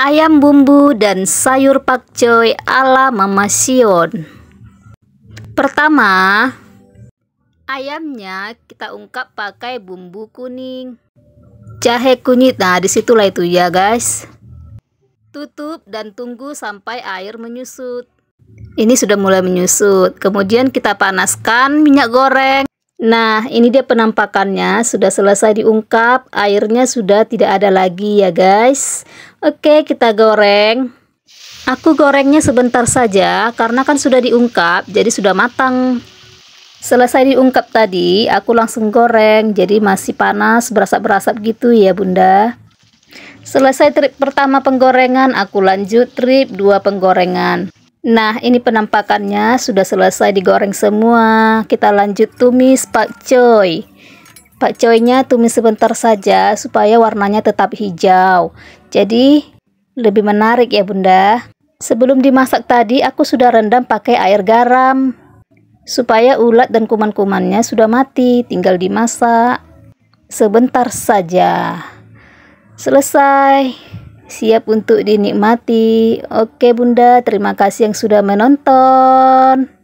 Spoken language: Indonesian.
ayam bumbu dan sayur pakcoy ala Mama Sion. Pertama, ayamnya kita ungkap pakai bumbu kuning. Jahe kunyit, nah disitulah itu ya guys. Tutup dan tunggu sampai air menyusut. Ini sudah mulai menyusut. Kemudian kita panaskan minyak goreng. Nah, ini dia penampakannya, sudah selesai diungkap, airnya sudah tidak ada lagi ya guys. Oke, kita goreng. Aku gorengnya sebentar saja, karena kan sudah diungkap, jadi sudah matang. Selesai diungkap tadi, aku langsung goreng, jadi masih panas, berasap-berasap gitu ya bunda. Selesai trip pertama penggorengan, aku lanjut trip dua penggorengan. Nah, ini penampakannya sudah selesai digoreng semua. Kita lanjut tumis pakcoy. Pakcoynya tumis sebentar saja supaya warnanya tetap hijau. Jadi, lebih menarik ya, Bunda. Sebelum dimasak tadi, aku sudah rendam pakai air garam supaya ulat dan kuman-kumannya sudah mati, tinggal dimasak sebentar saja. Selesai siap untuk dinikmati. Oke Bunda, terima kasih yang sudah menonton.